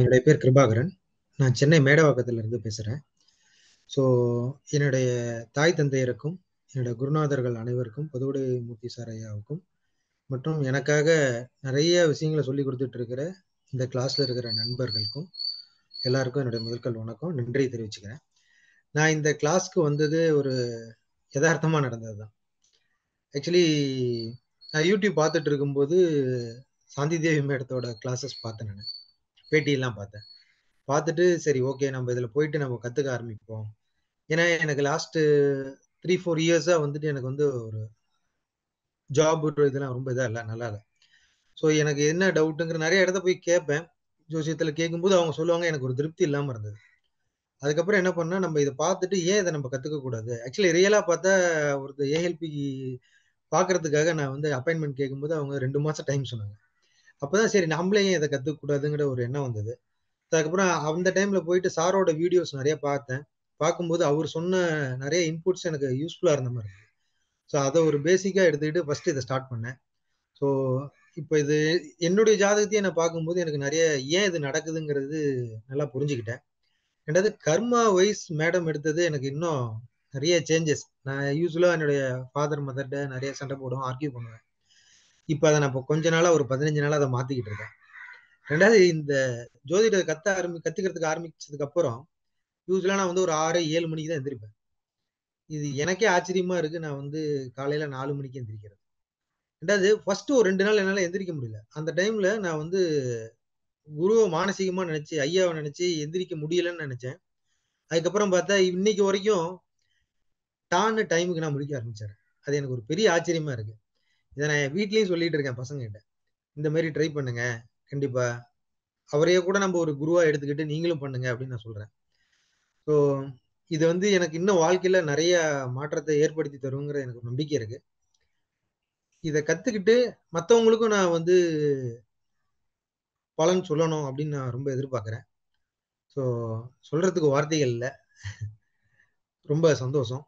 என்னுடைய பேர் கிருபாகரன் நான் சென்னை இருந்து பேசுகிறேன் ஸோ என்னுடைய தாய் தந்தையருக்கும் என்னுடைய குருநாதர்கள் அனைவருக்கும் பொதுவுடை மூர்த்தி சாரையாவுக்கும் மற்றும் எனக்காக நிறைய விஷயங்களை சொல்லி கொடுத்துட்டு இருக்கிற இந்த கிளாஸ்ல இருக்கிற நண்பர்களுக்கும் எல்லாருக்கும் என்னுடைய முதல்கள் வணக்கம் நன்றி தெரிவிச்சுக்கிறேன் நான் இந்த கிளாஸ்க்கு வந்தது ஒரு யதார்த்தமா நடந்தது தான் ஆக்சுவலி நான் யூடியூப் பார்த்துட்டு இருக்கும்போது சாந்தி தேவி மேடத்தோட கிளாஸஸ் பார்த்தேன் நான் பேட்டியெல்லாம் பார்த்தேன் பார்த்துட்டு சரி ஓகே நம்ம இதில் போயிட்டு நம்ம கற்றுக்க ஆரம்பிப்போம் ஏன்னா எனக்கு லாஸ்ட்டு த்ரீ ஃபோர் இயர்ஸாக வந்துட்டு எனக்கு வந்து ஒரு ஜாப் இதெல்லாம் ரொம்ப இதாக இல்லை நல்லா இல்லை ஸோ எனக்கு என்ன டவுட்டுங்கிற நிறைய இடத்த போய் கேட்பேன் ஜோசியத்தில் கேட்கும்போது அவங்க சொல்லுவாங்க எனக்கு ஒரு திருப்தி இல்லாமல் இருந்தது அதுக்கப்புறம் என்ன பண்ணால் நம்ம இதை பார்த்துட்டு ஏன் இதை நம்ம கற்றுக்கக்கூடாது ஆக்சுவலி ரியலாக பார்த்தா ஒருத்தர் ஏஹெல்பி பார்க்கறதுக்காக நான் வந்து அப்பாயின்மெண்ட் கேட்கும்போது அவங்க ரெண்டு மாதம் டைம் சொன்னாங்க அப்போதான் சரி நம்மளையும் இதை கற்றுக்கூடாதுங்கிற ஒரு எண்ணம் வந்தது அதுக்கப்புறம் அந்த டைமில் போயிட்டு சாரோட வீடியோஸ் நிறைய பார்த்தேன் பார்க்கும்போது அவர் சொன்ன நிறைய இன்புட்ஸ் எனக்கு யூஸ்ஃபுல்லாக இருந்த மாதிரி இருக்குது ஸோ அதை ஒரு பேசிக்காக எடுத்துக்கிட்டு ஃபஸ்ட்டு இதை ஸ்டார்ட் பண்ணேன் ஸோ இப்போ இது என்னுடைய ஜாதகத்தையும் நான் பார்க்கும்போது எனக்கு நிறைய ஏன் இது நடக்குதுங்கிறது நல்லா புரிஞ்சுக்கிட்டேன் ரெண்டாவது கர்மா வைஸ் மேடம் எடுத்தது எனக்கு இன்னும் நிறைய சேஞ்சஸ் நான் யூஸ்வலாக என்னுடைய ஃபாதர் மதர்கிட்ட நிறைய சண்டை போடுவேன் ஆர்கியூ பண்ணுவேன் இப்போ அதை நான் இப்போ கொஞ்ச நாளாக ஒரு பதினஞ்சு நாளாக அதை மாற்றிக்கிட்டு இருக்கேன் ரெண்டாவது இந்த ஜோதிடத்தை கத்த ஆரம்பி கத்துக்கிறதுக்கு ஆரம்பிச்சதுக்கு அப்புறம் யூஸ்வலா நான் வந்து ஒரு ஆறு ஏழு மணிக்கு தான் எந்திரிப்பேன் இது எனக்கே ஆச்சரியமா இருக்கு நான் வந்து காலையில நாலு மணிக்கு எந்திரிக்கிறது ரெண்டாவது ஃபர்ஸ்ட் ஒரு ரெண்டு நாள் என்னால் எந்திரிக்க முடியல அந்த டைம்ல நான் வந்து குருவை மானசீகமா நினைச்சு ஐயாவை நினைச்சு எந்திரிக்க முடியலன்னு நினைச்சேன் அதுக்கப்புறம் பார்த்தா இன்னைக்கு வரைக்கும் டான்னு டைமுக்கு நான் முடிக்க ஆரம்பிச்சேன் அது எனக்கு ஒரு பெரிய ஆச்சரியமா இருக்கு இதை நான் வீட்லயும் சொல்லிட்டு இருக்கேன் பசங்ககிட்ட இந்த மாதிரி ட்ரை பண்ணுங்க கண்டிப்பா அவரையே கூட நம்ம ஒரு குருவா எடுத்துக்கிட்டு நீங்களும் பண்ணுங்க அப்படின்னு நான் சொல்றேன் ஸோ இது வந்து எனக்கு இன்னும் வாழ்க்கையில நிறைய மாற்றத்தை ஏற்படுத்தி தருங்கிற எனக்கு நம்பிக்கை இருக்கு இதை கத்துக்கிட்டு மற்றவங்களுக்கும் நான் வந்து பலன் சொல்லணும் அப்படின்னு நான் ரொம்ப எதிர்பார்க்குறேன் ஸோ சொல்றதுக்கு வார்த்தைகள் இல்லை ரொம்ப சந்தோஷம்